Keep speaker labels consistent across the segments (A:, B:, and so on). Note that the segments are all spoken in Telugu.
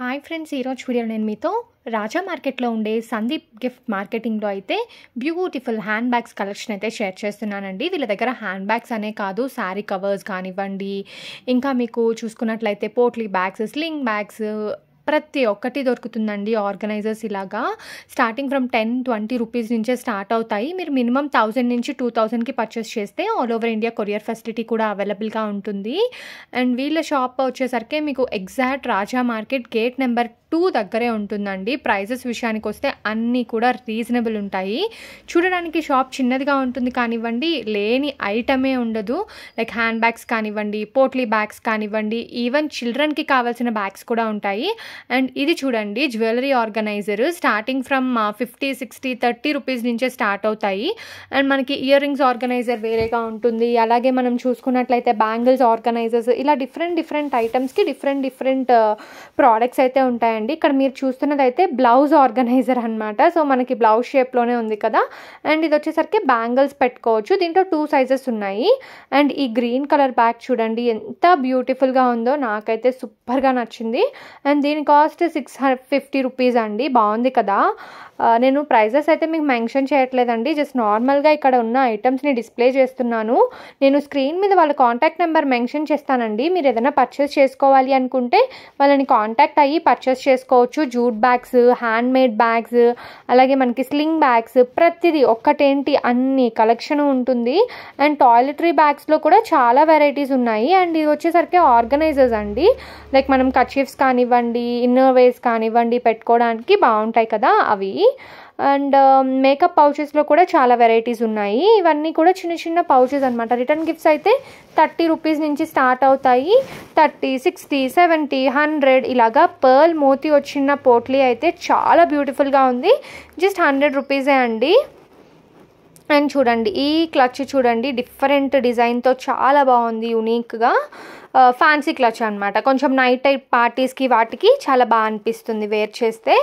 A: హాయ్ ఫ్రెండ్స్ ఈరోజు వీడియోలో నేను మీతో రాజా మార్కెట్లో ఉండే సందీప్ గిఫ్ట్ మార్కెటింగ్లో అయితే బ్యూటిఫుల్ హ్యాండ్ బ్యాగ్స్ కలెక్షన్ అయితే షేర్ చేస్తున్నానండి వీళ్ళ దగ్గర హ్యాండ్ బ్యాగ్స్ అనే కాదు శారీ కవర్స్ కానివ్వండి ఇంకా మీకు చూసుకున్నట్లయితే పోట్లీ బ్యాగ్స్ స్లింగ్ బ్యాగ్స్ ప్రతి ఒక్కటి దొరుకుతుందండి ఆర్గనైజర్స్ ఇలాగా starting from ten twenty rupees నుంచే స్టార్ట్ అవుతాయి మీరు మినిమం థౌజండ్ నుంచి టూ థౌజండ్కి పర్చేస్ చేస్తే all over India courier facility కూడా అవైలబుల్గా ఉంటుంది అండ్ వీళ్ళ షాప్ వచ్చేసరికి మీకు exact Raja market gate number two దగ్గరే ఉంటుందండి ప్రైజెస్ విషయానికి వస్తే అన్నీ కూడా రీజనబుల్ ఉంటాయి చూడడానికి షాప్ చిన్నదిగా ఉంటుంది కానివ్వండి లేని ఐటమే ఉండదు లైక్ హ్యాండ్ బ్యాగ్స్ కానివ్వండి పోట్లీ బ్యాగ్స్ కానివ్వండి ఈవెన్ చిల్డ్రన్కి కావాల్సిన బ్యాగ్స్ కూడా ఉంటాయి అండ్ ఇది చూడండి jewellery organizer starting from fifty sixty thirty rupees నుంచే స్టార్ట్ అవుతాయి అండ్ మనకి ఇయర్ రింగ్స్ ఆర్గనైజర్ వేరేగా ఉంటుంది అలాగే మనం చూసుకున్నట్లయితే బ్యాంగిల్స్ ఆర్గనైజర్స్ ఇలా డిఫరెంట్ డిఫరెంట్ ఐటమ్స్కి డిఫరెంట్ డిఫరెంట్ ప్రోడక్ట్స్ అయితే ఉంటాయండి అండి ఇక్కడ మీరు చూస్తున్నది అయితే బ్లౌజ్ ఆర్గనైజర్ అనమాట సో మనకి బ్లౌజ్ షేప్లోనే ఉంది కదా అండ్ ఇది వచ్చేసరికి బ్యాంగిల్స్ పెట్టుకోవచ్చు దీంట్లో టూ సైజెస్ ఉన్నాయి అండ్ ఈ గ్రీన్ కలర్ బ్యాగ్ చూడండి ఎంత బ్యూటిఫుల్గా ఉందో నాకైతే సూపర్గా నచ్చింది అండ్ దీని కాస్ట్ సిక్స్ ఫిఫ్టీ రూపీస్ అండి బాగుంది కదా నేను ప్రైజెస్ అయితే మీకు మెన్షన్ చేయట్లేదండి జస్ట్ నార్మల్గా ఇక్కడ ఉన్న ఐటమ్స్ని డిస్ప్లే చేస్తున్నాను నేను స్క్రీన్ మీద వాళ్ళ కాంటాక్ట్ నెంబర్ మెన్షన్ చేస్తానండి మీరు ఏదైనా పర్చేస్ చేసుకోవాలి అనుకుంటే వాళ్ళని కాంటాక్ట్ అయ్యి పర్చేస్ చేసుకోవచ్చు jute bags handmade bags అలాగే మనకి స్లింగ్ బ్యాగ్స్ ప్రతిదీ ఒక్కటేంటి అన్ని కలెక్షన్ ఉంటుంది అండ్ టాయిలెటరీ బ్యాగ్స్లో కూడా చాలా వెరైటీస్ ఉన్నాయి అండ్ ఇది వచ్చేసరికి ఆర్గనైజర్స్ అండి లైక్ మనం కచీఫ్స్ కానివ్వండి ఇన్నర్ కానివ్వండి పెట్టుకోవడానికి బాగుంటాయి కదా అవి అండ్ మేకప్ um, పౌచెస్లో కూడా చాలా వెరైటీస్ ఉన్నాయి ఇవన్నీ కూడా చిన్న చిన్న పౌచెస్ అనమాట రిటర్న్ గిఫ్ట్స్ అయితే థర్టీ రూపీస్ నుంచి స్టార్ట్ అవుతాయి థర్టీ సిక్స్టీ సెవెంటీ హండ్రెడ్ ఇలాగా పర్ల్ మోతి వచ్చిన పోట్లీ అయితే చాలా బ్యూటిఫుల్గా ఉంది జస్ట్ హండ్రెడ్ రూపీసే అండి అండ్ చూడండి ఈ క్లచ్ చూడండి డిఫరెంట్ డిజైన్తో చాలా బాగుంది యునీక్గా ఫ్యాన్సీ క్లచ్ అనమాట కొంచెం నైట్ టైప్ పార్టీస్కి వాటికి చాలా బాగా అనిపిస్తుంది వేర్ చేస్తే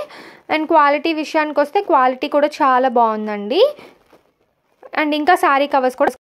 A: అండ్ క్వాలిటీ విషయానికి వస్తే క్వాలిటీ కూడా చాలా బాగుందండి అండ్ ఇంకా శారీ కవర్స్ కూడా